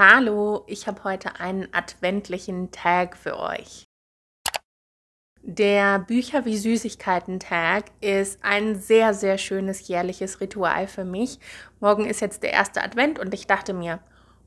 Hallo, ich habe heute einen adventlichen Tag für euch. Der Bücher wie Süßigkeiten Tag ist ein sehr, sehr schönes jährliches Ritual für mich. Morgen ist jetzt der erste Advent und ich dachte mir,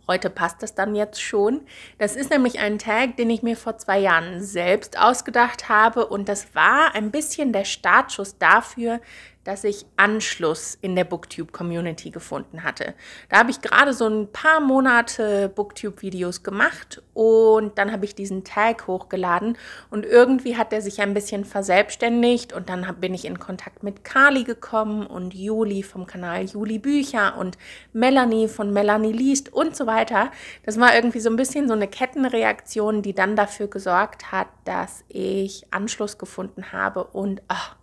heute passt das dann jetzt schon. Das ist nämlich ein Tag, den ich mir vor zwei Jahren selbst ausgedacht habe und das war ein bisschen der Startschuss dafür, dass ich Anschluss in der Booktube-Community gefunden hatte. Da habe ich gerade so ein paar Monate Booktube-Videos gemacht und dann habe ich diesen Tag hochgeladen und irgendwie hat er sich ein bisschen verselbstständigt und dann bin ich in Kontakt mit Kali gekommen und Juli vom Kanal Juli Bücher und Melanie von Melanie liest und so weiter. Das war irgendwie so ein bisschen so eine Kettenreaktion, die dann dafür gesorgt hat, dass ich Anschluss gefunden habe und ach,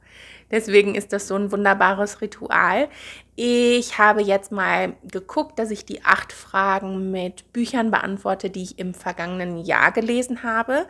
Deswegen ist das so ein wunderbares Ritual. Ich habe jetzt mal geguckt, dass ich die acht Fragen mit Büchern beantworte, die ich im vergangenen Jahr gelesen habe.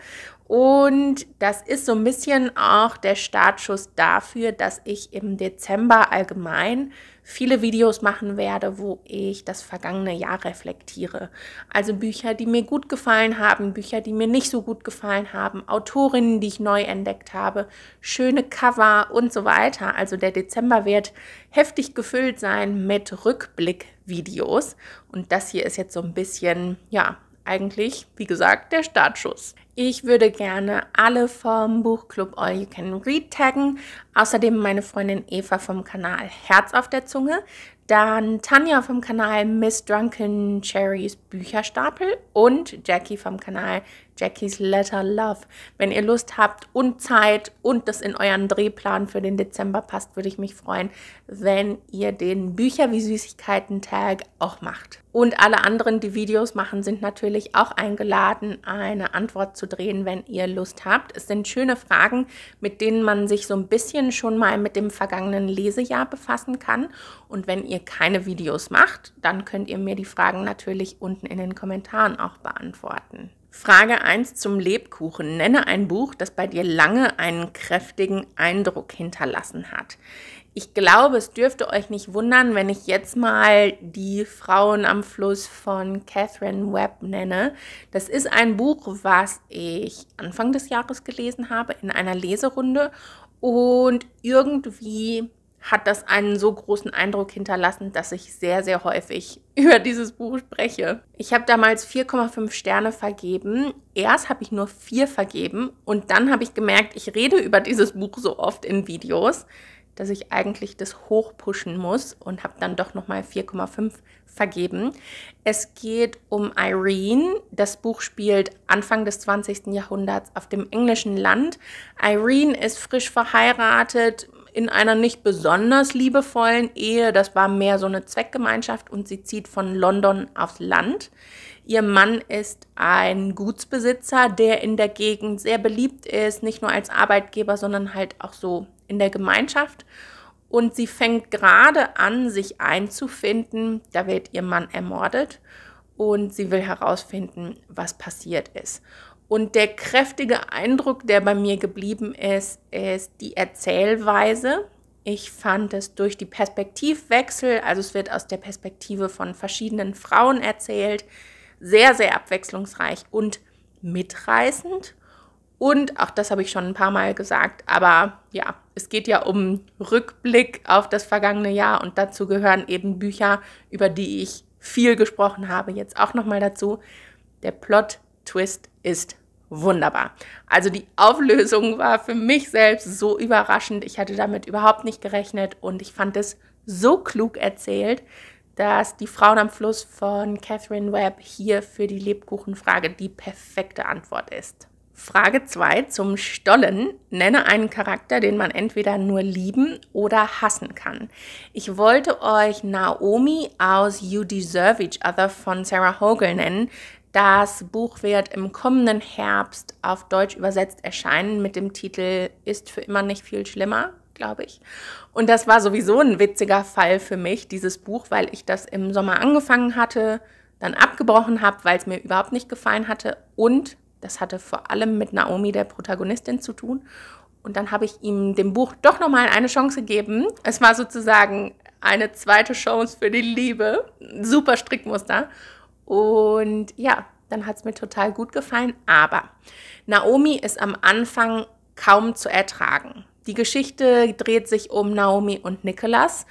Und das ist so ein bisschen auch der Startschuss dafür, dass ich im Dezember allgemein viele Videos machen werde, wo ich das vergangene Jahr reflektiere. Also Bücher, die mir gut gefallen haben, Bücher, die mir nicht so gut gefallen haben, Autorinnen, die ich neu entdeckt habe, schöne Cover und so weiter. Also der Dezember wird heftig gefüllt sein mit Rückblickvideos. Und das hier ist jetzt so ein bisschen, ja, eigentlich, wie gesagt, der Startschuss. Ich würde gerne alle vom Buchclub All You Can Read taggen. Außerdem meine Freundin Eva vom Kanal Herz auf der Zunge. Dann Tanja vom Kanal Miss Drunken Cherries Bücherstapel und Jackie vom Kanal Jackie's Letter Love. Wenn ihr Lust habt und Zeit und das in euren Drehplan für den Dezember passt, würde ich mich freuen, wenn ihr den Bücher wie Süßigkeiten Tag auch macht. Und alle anderen, die Videos machen, sind natürlich auch eingeladen, eine Antwort zu drehen, wenn ihr Lust habt. Es sind schöne Fragen, mit denen man sich so ein bisschen schon mal mit dem vergangenen Lesejahr befassen kann. Und wenn ihr keine Videos macht, dann könnt ihr mir die Fragen natürlich unten in den Kommentaren auch beantworten. Frage 1 zum Lebkuchen. Nenne ein Buch, das bei dir lange einen kräftigen Eindruck hinterlassen hat. Ich glaube, es dürfte euch nicht wundern, wenn ich jetzt mal die Frauen am Fluss von Catherine Webb nenne. Das ist ein Buch, was ich Anfang des Jahres gelesen habe in einer Leserunde und irgendwie hat das einen so großen Eindruck hinterlassen, dass ich sehr, sehr häufig über dieses Buch spreche. Ich habe damals 4,5 Sterne vergeben. Erst habe ich nur 4 vergeben und dann habe ich gemerkt, ich rede über dieses Buch so oft in Videos, dass ich eigentlich das hochpushen muss und habe dann doch nochmal 4,5 vergeben. Es geht um Irene. Das Buch spielt Anfang des 20. Jahrhunderts auf dem englischen Land. Irene ist frisch verheiratet, in einer nicht besonders liebevollen Ehe. Das war mehr so eine Zweckgemeinschaft und sie zieht von London aufs Land. Ihr Mann ist ein Gutsbesitzer, der in der Gegend sehr beliebt ist, nicht nur als Arbeitgeber, sondern halt auch so in der Gemeinschaft und sie fängt gerade an, sich einzufinden. Da wird ihr Mann ermordet und sie will herausfinden, was passiert ist. Und der kräftige Eindruck, der bei mir geblieben ist, ist die Erzählweise. Ich fand es durch die Perspektivwechsel, also es wird aus der Perspektive von verschiedenen Frauen erzählt, sehr, sehr abwechslungsreich und mitreißend. Und auch das habe ich schon ein paar Mal gesagt, aber ja, es geht ja um Rückblick auf das vergangene Jahr und dazu gehören eben Bücher, über die ich viel gesprochen habe. Jetzt auch nochmal dazu. Der Plot-Twist ist wunderbar. Also die Auflösung war für mich selbst so überraschend. Ich hatte damit überhaupt nicht gerechnet und ich fand es so klug erzählt, dass die Frauen am Fluss von Catherine Webb hier für die Lebkuchenfrage die perfekte Antwort ist. Frage 2 zum Stollen. Nenne einen Charakter, den man entweder nur lieben oder hassen kann. Ich wollte euch Naomi aus You Deserve Each Other von Sarah Hogel nennen. Das Buch wird im kommenden Herbst auf Deutsch übersetzt erscheinen mit dem Titel Ist für immer nicht viel schlimmer, glaube ich. Und das war sowieso ein witziger Fall für mich, dieses Buch, weil ich das im Sommer angefangen hatte, dann abgebrochen habe, weil es mir überhaupt nicht gefallen hatte und das hatte vor allem mit Naomi, der Protagonistin, zu tun. Und dann habe ich ihm dem Buch doch nochmal eine Chance gegeben. Es war sozusagen eine zweite Chance für die Liebe. Super Strickmuster. Und ja, dann hat es mir total gut gefallen. Aber Naomi ist am Anfang kaum zu ertragen. Die Geschichte dreht sich um Naomi und Nicholas,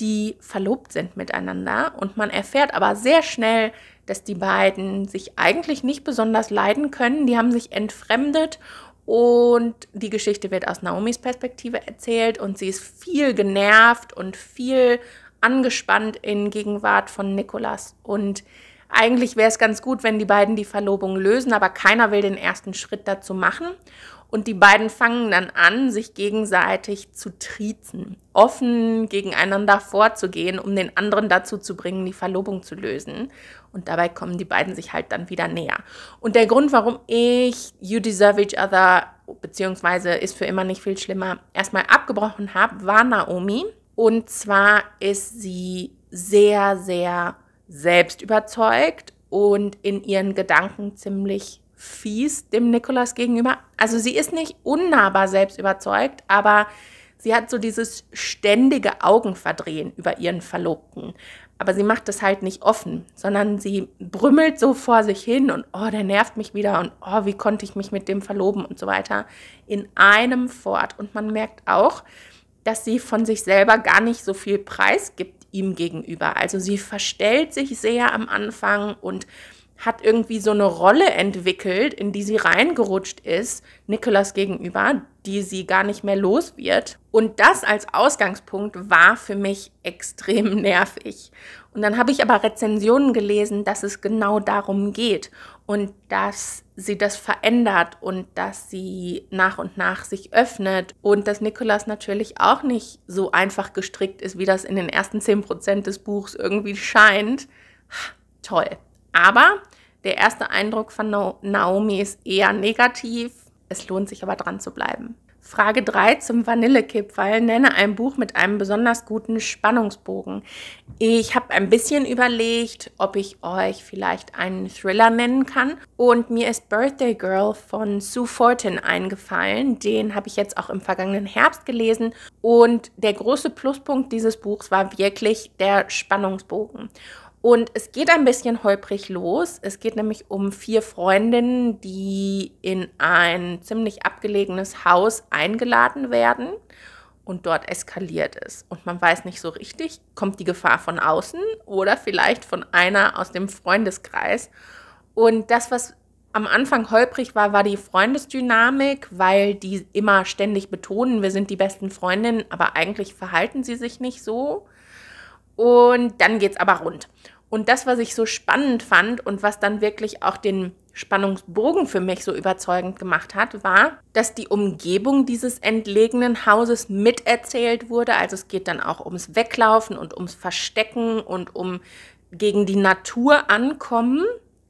die verlobt sind miteinander. Und man erfährt aber sehr schnell, dass die beiden sich eigentlich nicht besonders leiden können. Die haben sich entfremdet und die Geschichte wird aus Naomis Perspektive erzählt und sie ist viel genervt und viel angespannt in Gegenwart von Nikolas und eigentlich wäre es ganz gut, wenn die beiden die Verlobung lösen, aber keiner will den ersten Schritt dazu machen. Und die beiden fangen dann an, sich gegenseitig zu triezen, offen gegeneinander vorzugehen, um den anderen dazu zu bringen, die Verlobung zu lösen. Und dabei kommen die beiden sich halt dann wieder näher. Und der Grund, warum ich You Deserve Each Other, beziehungsweise ist für immer nicht viel schlimmer, erstmal abgebrochen habe, war Naomi. Und zwar ist sie sehr, sehr selbst überzeugt und in ihren Gedanken ziemlich fies dem Nikolas gegenüber. Also sie ist nicht unnahbar selbst überzeugt, aber sie hat so dieses ständige Augenverdrehen über ihren Verlobten. Aber sie macht das halt nicht offen, sondern sie brümmelt so vor sich hin und oh, der nervt mich wieder und oh, wie konnte ich mich mit dem verloben und so weiter in einem fort. Und man merkt auch, dass sie von sich selber gar nicht so viel preisgibt, ihm gegenüber. Also sie verstellt sich sehr am Anfang und hat irgendwie so eine Rolle entwickelt, in die sie reingerutscht ist, Nikolas gegenüber, die sie gar nicht mehr los wird. Und das als Ausgangspunkt war für mich extrem nervig. Und dann habe ich aber Rezensionen gelesen, dass es genau darum geht und dass sie das verändert und dass sie nach und nach sich öffnet und dass Nikolas natürlich auch nicht so einfach gestrickt ist, wie das in den ersten 10% des Buchs irgendwie scheint. Toll. Aber der erste Eindruck von Naomi ist eher negativ. Es lohnt sich aber dran zu bleiben. Frage 3 zum Vanillekipferl. Nenne ein Buch mit einem besonders guten Spannungsbogen. Ich habe ein bisschen überlegt, ob ich euch vielleicht einen Thriller nennen kann. Und mir ist Birthday Girl von Sue Fortin eingefallen. Den habe ich jetzt auch im vergangenen Herbst gelesen. Und der große Pluspunkt dieses Buchs war wirklich der Spannungsbogen. Und es geht ein bisschen holprig los. Es geht nämlich um vier Freundinnen, die in ein ziemlich abgelegenes Haus eingeladen werden und dort eskaliert es. Und man weiß nicht so richtig, kommt die Gefahr von außen oder vielleicht von einer aus dem Freundeskreis. Und das, was am Anfang holprig war, war die Freundesdynamik, weil die immer ständig betonen, wir sind die besten Freundinnen, aber eigentlich verhalten sie sich nicht so. Und dann geht es aber rund. Und das, was ich so spannend fand und was dann wirklich auch den Spannungsbogen für mich so überzeugend gemacht hat, war, dass die Umgebung dieses entlegenen Hauses miterzählt wurde. Also es geht dann auch ums Weglaufen und ums Verstecken und um gegen die Natur ankommen.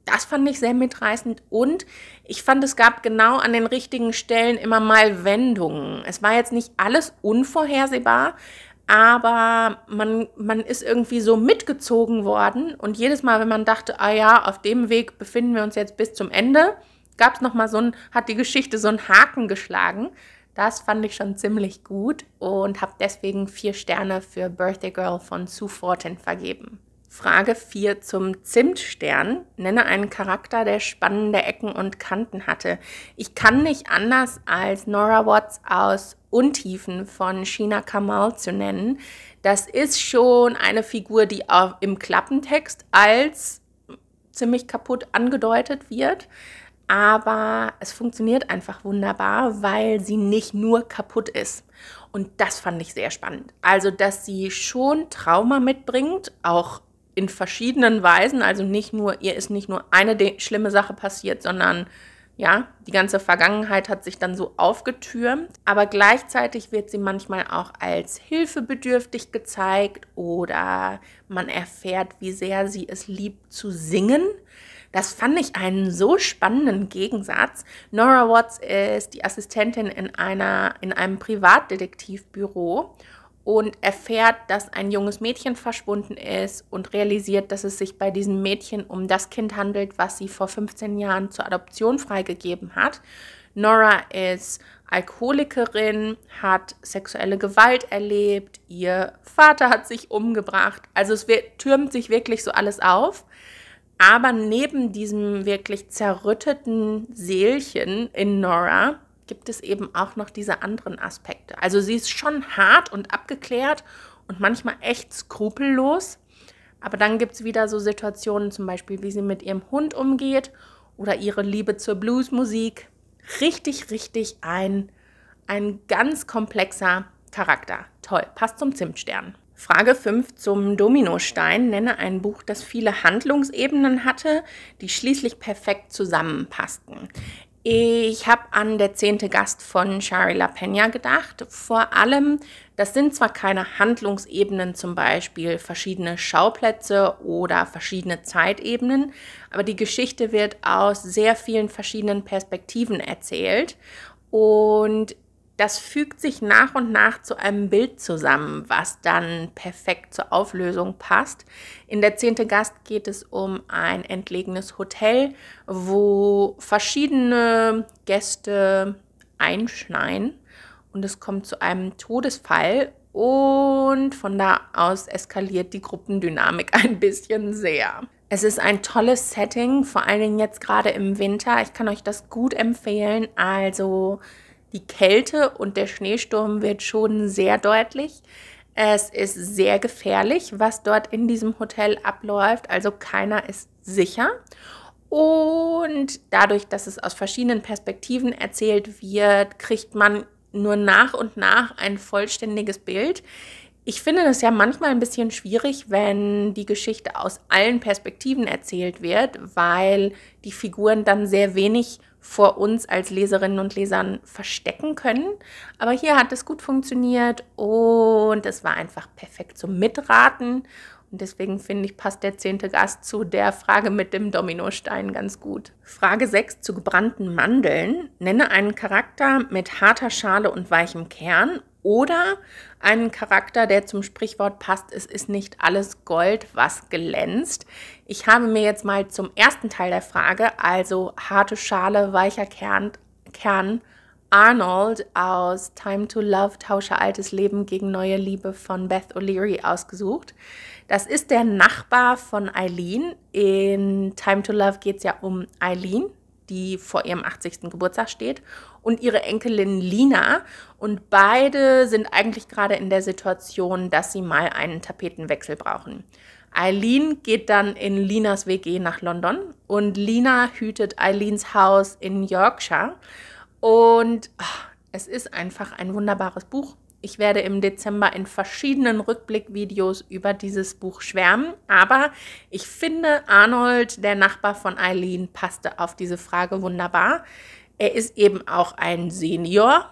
Das fand ich sehr mitreißend und ich fand, es gab genau an den richtigen Stellen immer mal Wendungen. Es war jetzt nicht alles unvorhersehbar, aber man, man ist irgendwie so mitgezogen worden und jedes Mal, wenn man dachte, ah ja, auf dem Weg befinden wir uns jetzt bis zum Ende, gab es nochmal so ein, hat die Geschichte so einen Haken geschlagen. Das fand ich schon ziemlich gut und habe deswegen vier Sterne für Birthday Girl von Sue Fortin vergeben. Frage 4 zum Zimtstern. Nenne einen Charakter, der spannende Ecken und Kanten hatte. Ich kann nicht anders als Nora Watts aus Untiefen von Shina Kamal zu nennen. Das ist schon eine Figur, die auch im Klappentext als ziemlich kaputt angedeutet wird. Aber es funktioniert einfach wunderbar, weil sie nicht nur kaputt ist. Und das fand ich sehr spannend. Also, dass sie schon Trauma mitbringt, auch in verschiedenen Weisen, also nicht nur, ihr ist nicht nur eine schlimme Sache passiert, sondern ja, die ganze Vergangenheit hat sich dann so aufgetürmt, aber gleichzeitig wird sie manchmal auch als hilfebedürftig gezeigt oder man erfährt, wie sehr sie es liebt zu singen. Das fand ich einen so spannenden Gegensatz. Nora Watts ist die Assistentin in, einer, in einem Privatdetektivbüro und erfährt, dass ein junges Mädchen verschwunden ist und realisiert, dass es sich bei diesem Mädchen um das Kind handelt, was sie vor 15 Jahren zur Adoption freigegeben hat. Nora ist Alkoholikerin, hat sexuelle Gewalt erlebt, ihr Vater hat sich umgebracht. Also es türmt sich wirklich so alles auf. Aber neben diesem wirklich zerrütteten Seelchen in Nora gibt es eben auch noch diese anderen Aspekte. Also sie ist schon hart und abgeklärt und manchmal echt skrupellos. Aber dann gibt es wieder so Situationen, zum Beispiel, wie sie mit ihrem Hund umgeht oder ihre Liebe zur Bluesmusik. Richtig, richtig ein, ein ganz komplexer Charakter. Toll, passt zum Zimtstern. Frage 5 zum Dominostein. Nenne ein Buch, das viele Handlungsebenen hatte, die schließlich perfekt zusammenpassten. Ich habe an der zehnte Gast von Shari La Peña gedacht. Vor allem, das sind zwar keine Handlungsebenen, zum Beispiel verschiedene Schauplätze oder verschiedene Zeitebenen, aber die Geschichte wird aus sehr vielen verschiedenen Perspektiven erzählt. Und das fügt sich nach und nach zu einem Bild zusammen, was dann perfekt zur Auflösung passt. In der zehnte Gast geht es um ein entlegenes Hotel, wo verschiedene Gäste einschneien und es kommt zu einem Todesfall und von da aus eskaliert die Gruppendynamik ein bisschen sehr. Es ist ein tolles Setting, vor allen Dingen jetzt gerade im Winter. Ich kann euch das gut empfehlen. Also die Kälte und der Schneesturm wird schon sehr deutlich. Es ist sehr gefährlich, was dort in diesem Hotel abläuft. Also keiner ist sicher. Und dadurch, dass es aus verschiedenen Perspektiven erzählt wird, kriegt man nur nach und nach ein vollständiges Bild ich finde das ja manchmal ein bisschen schwierig, wenn die Geschichte aus allen Perspektiven erzählt wird, weil die Figuren dann sehr wenig vor uns als Leserinnen und Lesern verstecken können. Aber hier hat es gut funktioniert und es war einfach perfekt zum Mitraten. Und deswegen finde ich, passt der zehnte Gast zu der Frage mit dem Dominostein ganz gut. Frage 6 zu gebrannten Mandeln. Nenne einen Charakter mit harter Schale und weichem Kern oder einen Charakter, der zum Sprichwort passt, es ist nicht alles Gold, was glänzt. Ich habe mir jetzt mal zum ersten Teil der Frage, also harte Schale, weicher Kern, Kern Arnold aus Time to Love, Tausche altes Leben gegen neue Liebe von Beth O'Leary ausgesucht. Das ist der Nachbar von Eileen. In Time to Love geht es ja um Eileen, die vor ihrem 80. Geburtstag steht, und ihre Enkelin Lina. Und beide sind eigentlich gerade in der Situation, dass sie mal einen Tapetenwechsel brauchen. Eileen geht dann in Linas WG nach London und Lina hütet Eileens Haus in Yorkshire. Und oh, es ist einfach ein wunderbares Buch. Ich werde im Dezember in verschiedenen Rückblickvideos über dieses Buch schwärmen, aber ich finde, Arnold, der Nachbar von Eileen, passte auf diese Frage wunderbar. Er ist eben auch ein Senior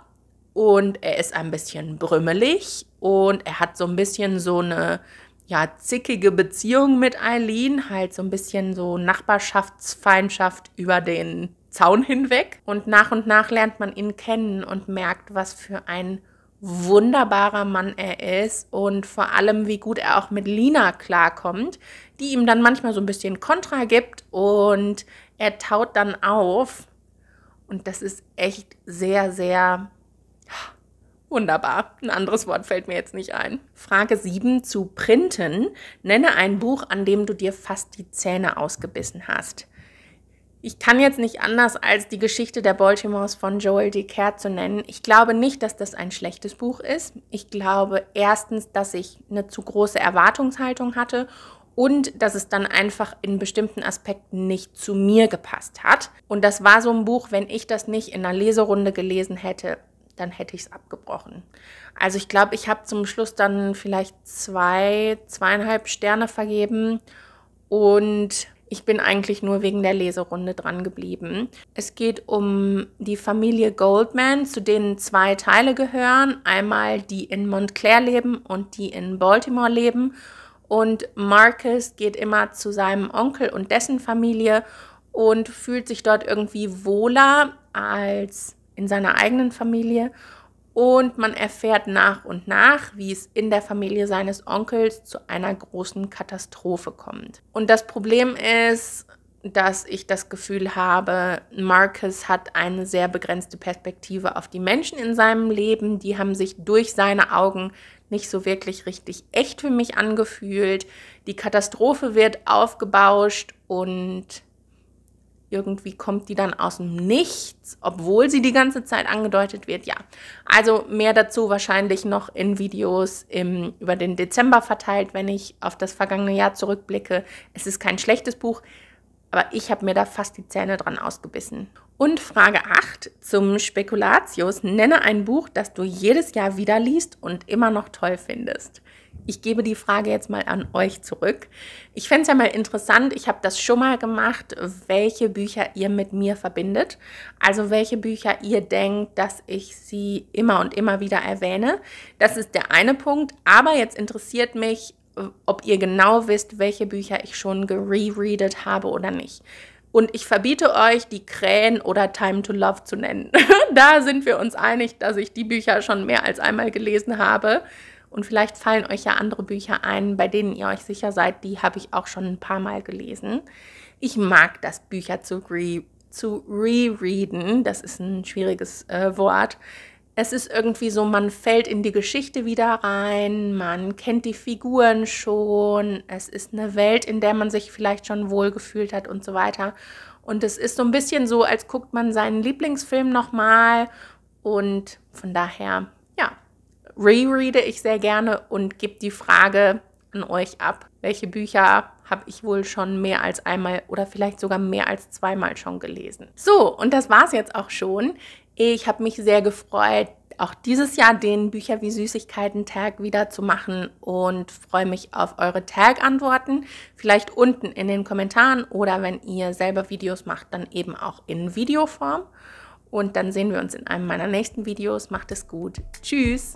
und er ist ein bisschen brümmelig und er hat so ein bisschen so eine ja, zickige Beziehung mit Eileen, halt so ein bisschen so Nachbarschaftsfeindschaft über den Zaun hinweg. Und nach und nach lernt man ihn kennen und merkt, was für ein wunderbarer Mann er ist und vor allem, wie gut er auch mit Lina klarkommt, die ihm dann manchmal so ein bisschen Kontra gibt und er taut dann auf. Und das ist echt sehr, sehr Wunderbar. Ein anderes Wort fällt mir jetzt nicht ein. Frage 7 zu Printen. Nenne ein Buch, an dem du dir fast die Zähne ausgebissen hast. Ich kann jetzt nicht anders als die Geschichte der Baltimores von Joel DeCare zu nennen. Ich glaube nicht, dass das ein schlechtes Buch ist. Ich glaube erstens, dass ich eine zu große Erwartungshaltung hatte und dass es dann einfach in bestimmten Aspekten nicht zu mir gepasst hat. Und das war so ein Buch, wenn ich das nicht in einer Leserunde gelesen hätte, dann hätte ich es abgebrochen. Also ich glaube, ich habe zum Schluss dann vielleicht zwei, zweieinhalb Sterne vergeben und ich bin eigentlich nur wegen der Leserunde dran geblieben. Es geht um die Familie Goldman, zu denen zwei Teile gehören. Einmal die in Montclair leben und die in Baltimore leben. Und Marcus geht immer zu seinem Onkel und dessen Familie und fühlt sich dort irgendwie wohler als in seiner eigenen Familie und man erfährt nach und nach, wie es in der Familie seines Onkels zu einer großen Katastrophe kommt. Und das Problem ist, dass ich das Gefühl habe, Marcus hat eine sehr begrenzte Perspektive auf die Menschen in seinem Leben. Die haben sich durch seine Augen nicht so wirklich richtig echt für mich angefühlt. Die Katastrophe wird aufgebauscht und irgendwie kommt die dann aus dem Nichts, obwohl sie die ganze Zeit angedeutet wird, ja. Also mehr dazu wahrscheinlich noch in Videos im, über den Dezember verteilt, wenn ich auf das vergangene Jahr zurückblicke. Es ist kein schlechtes Buch, aber ich habe mir da fast die Zähne dran ausgebissen. Und Frage 8 zum Spekulatius. Nenne ein Buch, das du jedes Jahr wieder liest und immer noch toll findest ich gebe die Frage jetzt mal an euch zurück. Ich fände es ja mal interessant, ich habe das schon mal gemacht, welche Bücher ihr mit mir verbindet. Also welche Bücher ihr denkt, dass ich sie immer und immer wieder erwähne. Das ist der eine Punkt. Aber jetzt interessiert mich, ob ihr genau wisst, welche Bücher ich schon gerereadet habe oder nicht. Und ich verbiete euch, die Krähen oder Time to Love zu nennen. da sind wir uns einig, dass ich die Bücher schon mehr als einmal gelesen habe. Und vielleicht fallen euch ja andere Bücher ein, bei denen ihr euch sicher seid, die habe ich auch schon ein paar Mal gelesen. Ich mag das, Bücher zu, re zu rereaden. Das ist ein schwieriges äh, Wort. Es ist irgendwie so, man fällt in die Geschichte wieder rein, man kennt die Figuren schon, es ist eine Welt, in der man sich vielleicht schon wohlgefühlt hat und so weiter. Und es ist so ein bisschen so, als guckt man seinen Lieblingsfilm nochmal. Und von daher rereade ich sehr gerne und gebe die Frage an euch ab, welche Bücher habe ich wohl schon mehr als einmal oder vielleicht sogar mehr als zweimal schon gelesen. So, und das war es jetzt auch schon. Ich habe mich sehr gefreut, auch dieses Jahr den Bücher wie Süßigkeiten Tag wieder zu machen und freue mich auf eure Tag-Antworten. Vielleicht unten in den Kommentaren oder wenn ihr selber Videos macht, dann eben auch in Videoform. Und dann sehen wir uns in einem meiner nächsten Videos. Macht es gut. Tschüss.